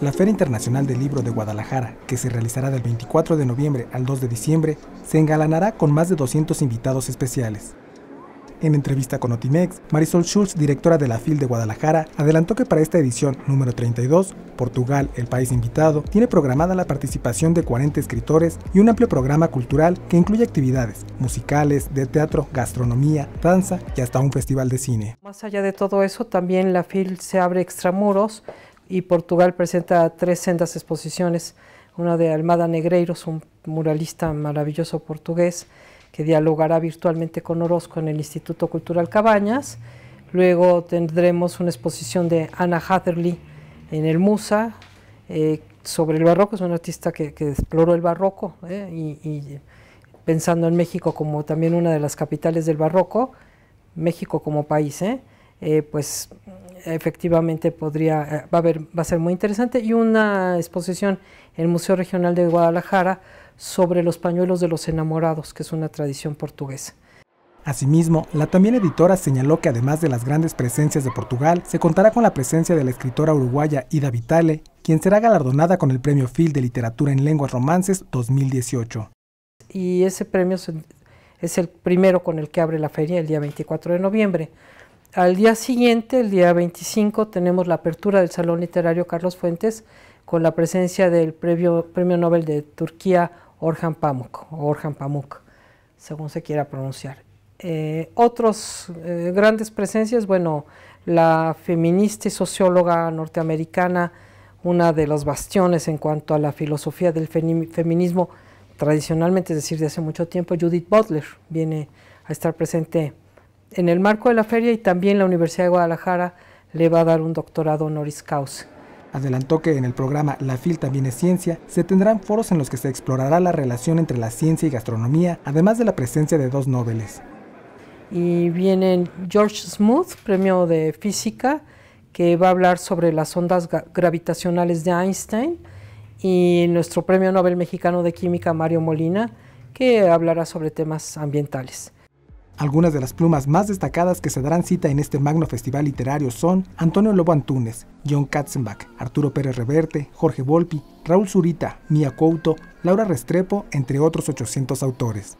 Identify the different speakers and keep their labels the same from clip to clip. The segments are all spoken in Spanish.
Speaker 1: La Feria Internacional del Libro de Guadalajara, que se realizará del 24 de noviembre al 2 de diciembre, se engalanará con más de 200 invitados especiales. En entrevista con Otimex, Marisol Schulz, directora de la FIL de Guadalajara, adelantó que para esta edición número 32, Portugal, el país invitado, tiene programada la participación de 40 escritores y un amplio programa cultural que incluye actividades musicales, de teatro, gastronomía, danza y hasta un festival de cine.
Speaker 2: Más allá de todo eso, también la FIL se abre extramuros y Portugal presenta tres sendas exposiciones, una de Almada Negreiros, un muralista maravilloso portugués, que dialogará virtualmente con Orozco en el Instituto Cultural Cabañas. Luego tendremos una exposición de Ana Hatherley en el Musa eh, sobre el barroco, es una artista que, exploró el barroco eh, y, pensando en México como también una de las capitales del barroco, México como país, eh, pues efectivamente podría, eh, va, a va a ser muy interesante, y una exposición en el Museo Regional de Guadalajara sobre los pañuelos de los enamorados, que es una tradición portuguesa.
Speaker 1: Asimismo, la también editora señaló que además de las grandes presencias de Portugal, se contará con la presencia de la escritora uruguaya Ida Vitale, quien será galardonada con el Premio Phil de Literatura en Lenguas Romances 2018.
Speaker 2: Y ese premio es el primero con el que abre la feria el día 24 de noviembre. Al día siguiente, el día 25, tenemos la apertura del Salón Literario Carlos Fuentes con la presencia del Premio Nobel de Turquía Orhan Pamuk, Orhan Pamuk, según se quiera pronunciar. Otras eh, otros eh, grandes presencias, bueno, la feminista y socióloga norteamericana, una de los bastiones en cuanto a la filosofía del feminismo tradicionalmente, es decir, de hace mucho tiempo, Judith Butler viene a estar presente en el marco de la feria y también la Universidad de Guadalajara le va a dar un doctorado honoris causa. Adelantó
Speaker 1: que en el programa La FIL también es ciencia, se tendrán foros en los que se explorará la relación entre la ciencia y gastronomía, además de la presencia de dos nobeles.
Speaker 2: Y vienen George Smooth, premio de física, que va a hablar sobre las ondas gravitacionales de Einstein, y nuestro premio Nobel mexicano de Química, Mario Molina, que hablará sobre temas ambientales.
Speaker 1: Algunas de las plumas más destacadas que se darán cita en este magno festival literario son Antonio Lobo Antunes, John Katzenbach, Arturo Pérez Reverte, Jorge Volpi, Raúl Zurita, Mia Couto, Laura Restrepo, entre otros 800 autores.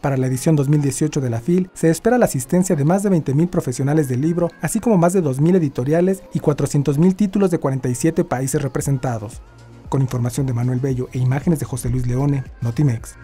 Speaker 1: Para la edición 2018 de la FIL se espera la asistencia de más de 20.000 profesionales del libro, así como más de 2.000 editoriales y 400.000 títulos de 47 países representados. Con información de Manuel Bello e imágenes de José Luis Leone, Notimex.